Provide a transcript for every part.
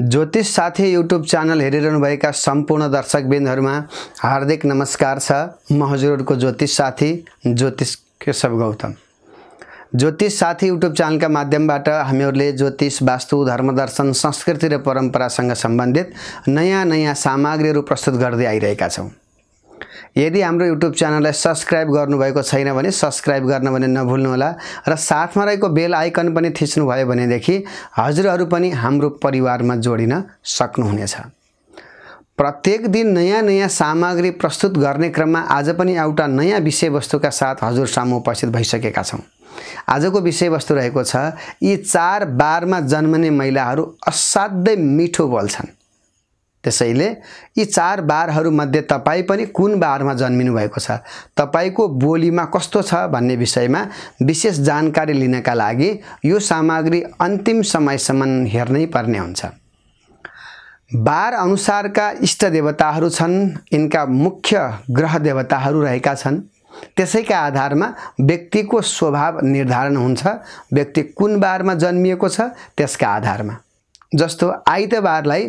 ज्योतिष साथी YouTube channel हेरिरहनुभएका सम्पूर्ण दर्शकबिन्दहरूमा हार्दिक नमस्कार छ म हजुरहरूको ज्योतिष साथी ज्योतिष केशव गौतम ज्योतिष साथी युट्युब च्यानलका माध्यमबाट हामीहरूले ज्योतिष वास्तु धर्मदर्शन संस्कृति र परम्परासँग सम्बन्धित नयाँ नयाँ सामग्रीहरू प्रस्तुत गर्दै आइरहेका छौँ यदि हाम्रो युट्युब च्यानललाई सब्सक्राइब गर्नुभएको छैन भने सब्सक्राइब गर्न भने नभुल्नुहोला र साथमा रहेको बेल आइकन पनि थिच्नुभयो भनेदेखि हजुरहरू पनि हाम्रो परिवारमा जोडिन सक्नुहुनेछ प्रत्येक दिन नयाँ नयाँ सामग्री प्रस्तुत गर्ने क्रममा आज पनि एउटा नयाँ विषयवस्तुका साथ हजुरसामु उपस्थित भइसकेका छौँ आजको विषयवस्तु रहेको छ यी चार बारमा जन्मने महिलाहरू असाध्यै मिठो बोल्छन् त्यसैले यी चार बारहरूमध्ये तपाईँ पनि कुन बारमा जन्मिनु भएको छ तपाईँको बोलीमा कस्तो छ भन्ने विषयमा विशेष जानकारी लिनका लागि यो सामग्री अन्तिम समयसम्म हेर्नै पर्ने हुन्छ बार अनुसारका इष्ट देवताहरू छन् यिनका मुख्य ग्रह देवताहरू रहेका छन् त्यसैका आधारमा व्यक्तिको स्वभाव निर्धारण हुन्छ व्यक्ति कुन बारमा जन्मिएको छ त्यसका आधारमा जस्तो आइतबारलाई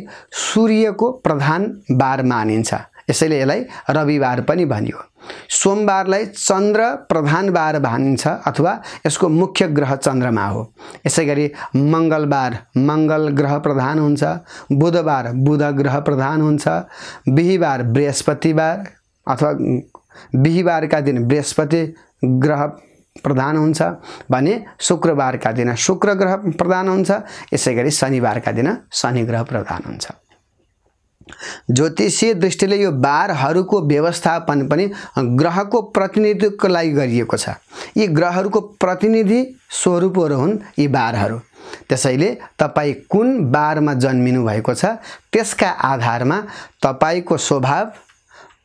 सूर्यको प्रधान बार मानिन्छ यसैले यसलाई रविबार पनि भनियो सोमबारलाई चन्द्र प्रधान बार भनिन्छ अथवा यसको मुख्य ग्रह चन्द्रमा हो यसै गरी मङ्गलबार मङ्गल ग्रह प्रधान हुन्छ बुधबार बुध ग्रह प्रधान हुन्छ बिहिबार बृहस्पतिबार अथवा बिहिबारका दिन बृहस्पति ग्रह प्रधान हुन्छ भने शुक्रबारका दिन शुक्र ग्रह प्रधान हुन्छ यसै गरी शनिबारका दिन शनि ग्रह प्रधान हुन्छ ज्योतिषीय दृष्टिले यो बारहरूको व्यवस्थापन पनि ग्रहको प्रतिनिधित्वको लागि गरिएको छ यी ग्रहहरूको प्रतिनिधि स्वरूपहरू हुन् यी बारहरू त्यसैले तपाईँ कुन बारमा जन्मिनु भएको छ त्यसका आधारमा तपाईँको स्वभाव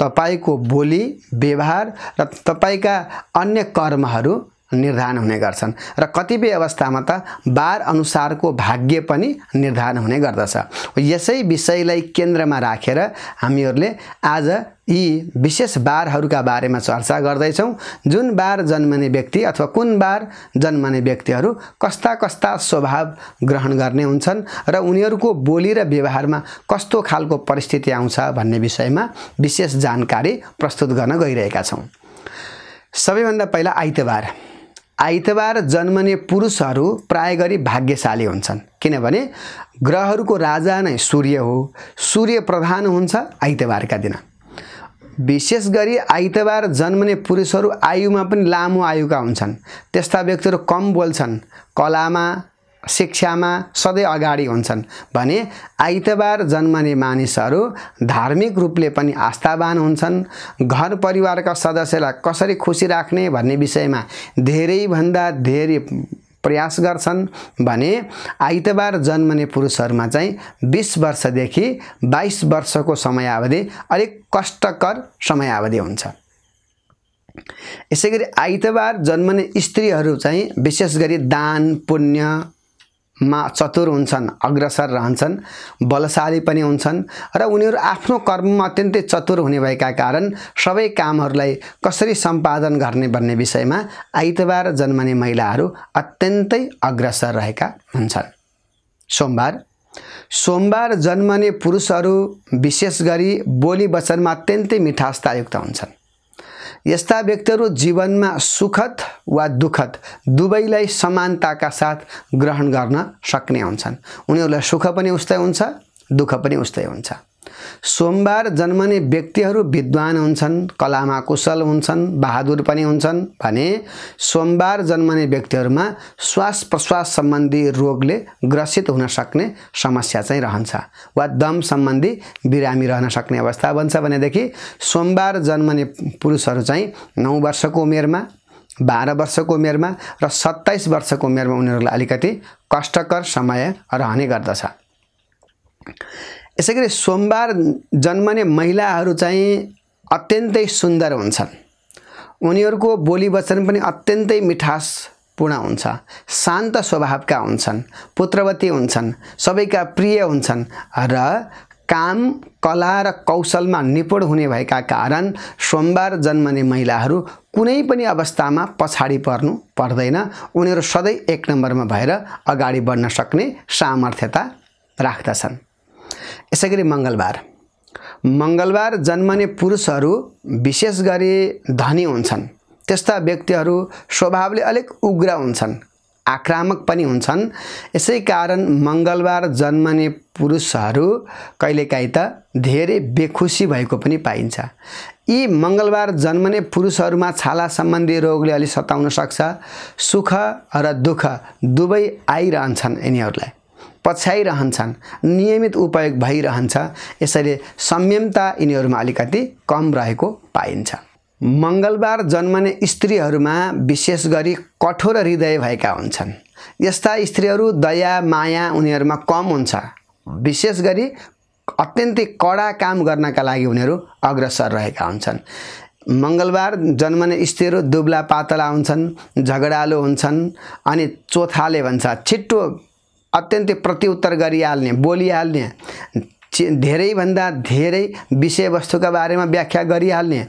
तपाईँको बोली व्यवहार र तपाईँका अन्य कर्महरू निर्धारण हुने गर्छन् र कतिपय अवस्थामा त बार अनुसारको भाग्य पनि निर्धारण हुने गर्दछ यसै विषयलाई केन्द्रमा राखेर हामीहरूले आज यी विशेष बारहरूका बारेमा चर्चा गर्दैछौँ जुन बार जन्मने व्यक्ति अथवा कुन बार जन्मने व्यक्तिहरू कस्ता कस्ता स्वभाव ग्रहण गर्ने हुन्छन् र उनीहरूको बोली र व्यवहारमा कस्तो खालको परिस्थिति आउँछ भन्ने विषयमा विशेष जानकारी प्रस्तुत गर्न गइरहेका छौँ सबैभन्दा पहिला आइतबार आइतबार जन्मने पुरुषहरू प्राय गरी भाग्यशाली हुन्छन् किनभने ग्रहहरूको राजा नै सूर्य हो सूर्य प्रधान हुन्छ आइतबारका दिन विशेष गरी आइतबार जन्मने पुरुषहरू आयुमा पनि लामो आयुका हुन्छन् त्यस्ता व्यक्तिहरू कम बोल्छन् कलामा शिक्षामा सधैँ अगाडि हुन्छन् भने आइतबार जन्मने मानिसहरू धार्मिक रूपले पनि आस्थावान हुन्छन् घर परिवारका सदस्यलाई कसरी खुसी राख्ने भन्ने विषयमा धेरैभन्दा धेरै प्रयास गर्छन् भने आइतबार जन्मने पुरुषहरूमा चाहिँ बिस वर्षदेखि बाइस वर्षको समयावधि अलिक कष्टकर समयावधि हुन्छ यसै गरी आइतबार जन्मने स्त्रीहरू चाहिँ विशेष गरी दान पुण्य मा चतुर हुन्छन् अग्रसर रहन्छन् बलशाली पनि हुन्छन् र उनीहरू आफ्नो कर्ममा अत्यन्तै चतुर हुने भएका कारण सबै कामहरूलाई कसरी सम्पादन गर्ने भन्ने विषयमा आइतबार जन्मने महिलाहरू अत्यन्तै अग्रसर रहेका हुन्छन् सोमबार सोमबार जन्मने पुरुषहरू विशेष गरी बोली वचनमा अत्यन्तै मिठासतायुक्त हुन्छन् यस्ता व्यक्तिहरू जीवनमा सुखद वा दुःखद दुवैलाई समानताका साथ ग्रहण गर्न सक्ने हुन्छन् उनीहरूलाई सुख पनि उस्तै हुन्छ दुःख पनि उस्तै हुन्छ सोमबार जन्मने व्यक्तिहरू विद्वान हुन्छन् कलामा कुशल हुन्छन् बहादुर पनि हुन्छन् भने सोमबार जन्मने व्यक्तिहरूमा श्वास प्रश्वास सम्बन्धी रोगले ग्रसित हुन सक्ने समस्या चाहिँ रहन्छ वा दम सम्बन्धी बिरामी रहन सक्ने अवस्था बन्छ भनेदेखि सोमबार जन्मने पुरुषहरू चाहिँ नौ वर्षको उमेरमा बाह्र वर्षको उमेरमा र सत्ताइस वर्षको उमेरमा उनीहरूलाई अलिकति कष्टकर समय रहने गर्दछ यसै गरी सोमबार जन्मने महिलाहरू चाहिँ अत्यन्तै सुन्दर हुन्छन् उनीहरूको बोली वचन पनि अत्यन्तै मिठासपूर्ण हुन्छ शान्त स्वभावका हुन्छन् पुत्रवती हुन्छन् सबैका प्रिय हुन्छन् र काम कला र कौशलमा निपुण हुने भएका कारण सोमबार जन्मने महिलाहरू कुनै पनि अवस्थामा पछाडि पर्नु पर्दैन उनीहरू सधैँ एक नम्बरमा भएर अगाडि बढ्न सक्ने सामर्थ्यता राख्दछन् यसै गरी मङ्गलबार मङ्गलबार जन्मने पुरुषहरू विशेष गरी धनी हुन्छन् त्यस्ता व्यक्तिहरू स्वभावले अलिक उग्र हुन्छन् आक्रामक पनि हुन्छन् यसै कारण मङ्गलबार जन्मने पुरुषहरू कहिलेकाहीँ त धेरै बेखुसी भएको पनि पाइन्छ यी मङ्गलबार जन्मने पुरुषहरूमा छाला सम्बन्धी रोगले अलि सताउन सक्छ सुख र दुःख दुवै आइरहन्छन् यिनीहरूलाई पछ्याइरहन्छन् नियमित उपयोग भइरहन्छ यसैले संयमता यिनीहरूमा अलिकति कम रहेको पाइन्छ मङ्गलबार जन्मने स्त्रीहरूमा विशेष गरी कठोर हृदय भएका हुन्छन् यस्ता स्त्रीहरू दया माया उनीहरूमा कम हुन्छ विशेष गरी अत्यन्तै कडा काम गर्नका लागि उनीहरू अग्रसर रहेका हुन्छन् मङ्गलबार जन्मने स्त्रीहरू दुब्ला पातला हुन्छन् झगडालो हुन्छन् अनि चोथाले भन्छ छिट्टो अत्यन्तै प्रत्युत्तर गरिहाल्ने बोलिहाल्ने धेरैभन्दा धेरै विषयवस्तुका बारेमा व्याख्या गरिहाल्ने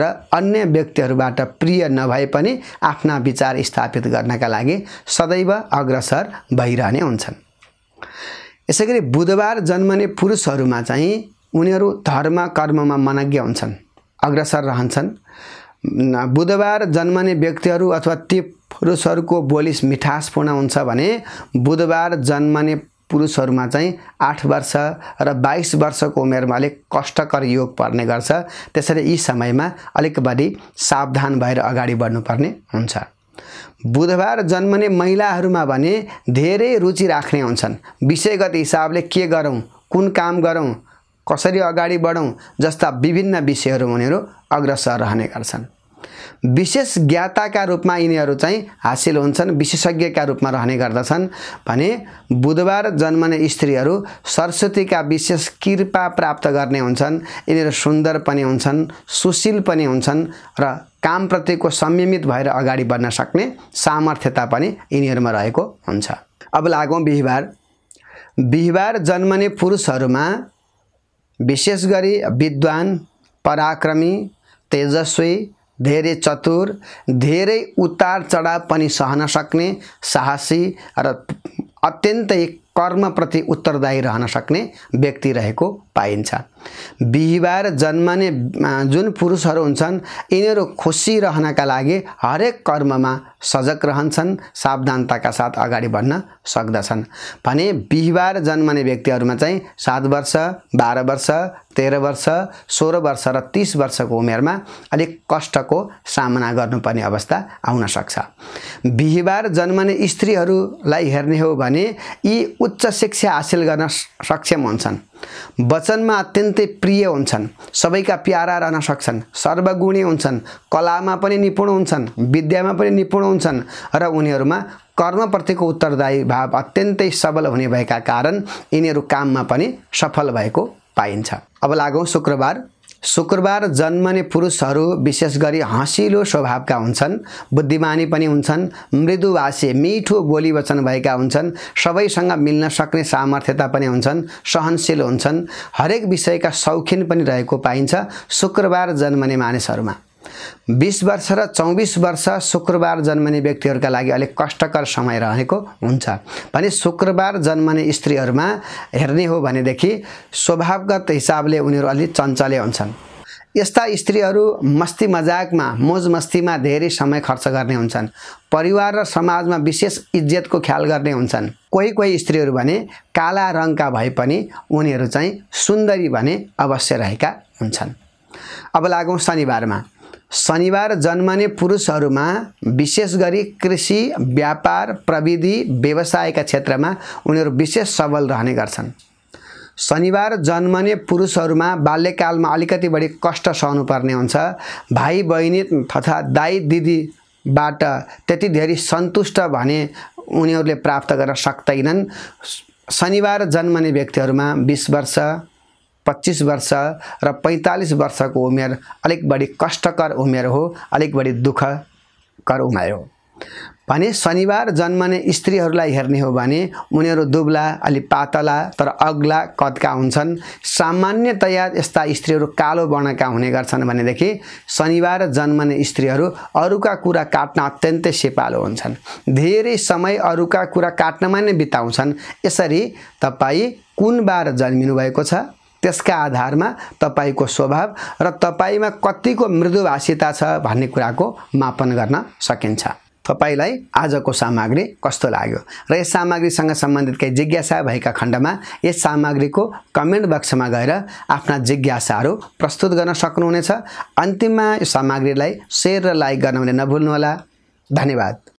र अन्य व्यक्तिहरूबाट प्रिय नभए पनि आफ्ना विचार स्थापित गर्नका लागि सदैव अग्रसर भइरहने हुन्छन् यसै गरी बुधबार जन्मने पुरुषहरूमा चाहिँ उनीहरू धर्म कर्ममा मनज्ञ हुन्छन् अग्रसर रहन्छन् बुधबार जन्मने व्यक्तिहरू अथवा ती पुरुषहरूको बोली मिठासपूर्ण हुन्छ भने बुधबार जन्मने पुरुषहरूमा चाहिँ आठ वर्ष र बाइस वर्षको उमेरमा अलिक कष्टकर योग पर्ने गर्छ त्यसरी यी समयमा अलिक बढी सावधान भएर अगाडि बढ्नुपर्ने हुन्छ बुधबार जन्मने महिलाहरूमा भने धेरै रुचि राख्ने हुन्छन् विषयगत हिसाबले के गरौँ कुन काम गरौँ कसरी अगाडि बढौँ जस्ता विभिन्न विषयहरू उनीहरू अग्रसर रहने गर्छन् विशेष ज्ञाताका रूपमा यिनीहरू चाहिँ हासिल हुन्छन् विशेषज्ञका रूपमा रहने गर्दछन् भने बुधबार जन्मने स्त्रीहरू सरस्वतीका विशेष कृपा प्राप्त गर्ने हुन्छन् यिनीहरू सुन्दर पनि हुन्छन् सुशील पनि हुन्छन् र कामप्रतिको संयमित भएर अगाडि बढ्न सक्ने सामर्थ्यता पनि यिनीहरूमा रहेको हुन्छ अब लागौँ बिहिबार बिहिबार जन्मने पुरुषहरूमा विशेष गरी विद्वान पराक्रमी तेजस्वी धेरै चतुर धेरै उतार चढाव पनि सहन सक्ने साहसी र अत्यन्तै कर्मप्रति उत्तरदायी रहन सक्ने व्यक्ति रहेको पाइन्छ बिहिबार जन्मने जुन पुरुषहरू हुन्छन् यिनीहरू खुसी रहनका लागि हरेक कर्ममा सजग रहन्छन् सावधानताका साथ अगाडि बढ्न सक्दछन् भने बिहिबार जन्मने व्यक्तिहरूमा चाहिँ सात वर्ष बाह्र वर्ष तेह्र वर्ष सोह्र वर्ष र तिस वर्षको उमेरमा अलिक कष्टको सामना गर्नुपर्ने अवस्था आउन सक्छ बिहिबार जन्मने स्त्रीहरूलाई हेर्ने हो भने यी उच्च शिक्षा हासिल गर्न सक्षम हुन्छन् वचनमा अत्यन्तै प्रिय हुन्छन् सबैका प्यारा रहन सक्छन् सर्वगुणी हुन्छन् कलामा पनि निपुण हुन्छन् विद्यामा पनि निपुण हुन्छन् र उनीहरूमा कर्मप्रतिको उत्तरदायी भाव अत्यन्तै सबल हुने भएका कारण यिनीहरू काममा पनि सफल भएको पाइन्छ अब लागौँ शुक्रबार शुक्रबार जन्मने पुरुषहरू विशेष गरी हँसिलो स्वभावका हुन्छन् बुद्धिमानी पनि हुन्छन् मृदुभाषी मिठो बोली वचन भएका हुन्छन् सबैसँग मिल्न सक्ने सामर्थ्यता पनि हुन्छन् सहनशील हुन्छन् हरेक विषयका शौखिन पनि रहेको पाइन्छ शुक्रबार जन्मने मानिसहरूमा बिस वर्ष र चौबिस वर्ष शुक्रबार जन्मने व्यक्तिहरूका लागि अलिक कष्टकर समय रहेको हुन्छ भने शुक्रबार जन्मने स्त्रीहरूमा हेर्ने हो भनेदेखि स्वभावगत हिसाबले उनीहरू अलि चञ्चले हुन्छन् यस्ता स्त्रीहरू मस्ती मजाकमा मोज मस्तीमा धेरै समय खर्च गर्ने हुन्छन् परिवार र समाजमा विशेष इज्जतको ख्याल गर्ने हुन्छन् कोही कोही स्त्रीहरू भने काला रङका भए पनि उनीहरू चाहिँ सुन्दरी भने अवश्य रहेका हुन्छन् अब लागौँ शनिबारमा शनिबार जन्मने पुरुषहरूमा विशेष गरी कृषि व्यापार प्रविधि व्यवसायका क्षेत्रमा उनीहरू विशेष सबल रहने गर्छन् शनिबार जन्मने पुरुषहरूमा बाल्यकालमा अलिकति बढी कष्ट सहनुपर्ने हुन्छ भाइ बहिनी तथा दाई दिदीबाट त्यति धेरै सन्तुष्ट भने उनीहरूले प्राप्त गर्न सक्दैनन् शनिबार जन्मने व्यक्तिहरूमा बिस वर्ष पच्चिस वर्ष र पैँतालिस वर्षको उमेर अलिक बढी कष्टकर उमेर हो अलिक बढी दुःखकर उमेर हो भने शनिबार जन्मने स्त्रीहरूलाई हेर्ने हो भने उनीहरू दुब्ला अलि पातला तर अग्ला कदका हुन्छन् सामान्यतया यस्ता स्त्रीहरू कालो वर्णका हुने गर्छन् भनेदेखि शनिबार जन्मने स्त्रीहरू अरूका कुरा काट्न अत्यन्तै सेपालो हुन्छन् धेरै समय अरूका कुरा काट्नमा नै बिताउँछन् यसरी तपाईँ कुन बार जन्मिनु भएको छ त्यसका आधारमा तपाईँको स्वभाव र तपाईँमा कतिको मृदुभाषिता छ भन्ने कुराको मापन गर्न सकिन्छ तपाईँलाई आजको सामग्री कस्तो लाग्यो र यस सामग्रीसँग सम्बन्धित केही जिज्ञासा भएका खण्डमा यस सामग्रीको कमेन्ट बक्समा गएर आफ्ना जिज्ञासाहरू प्रस्तुत गर्न सक्नुहुनेछ अन्तिममा यो सामग्रीलाई सेयर र लाइक गर्न भने नभुल्नुहोला धन्यवाद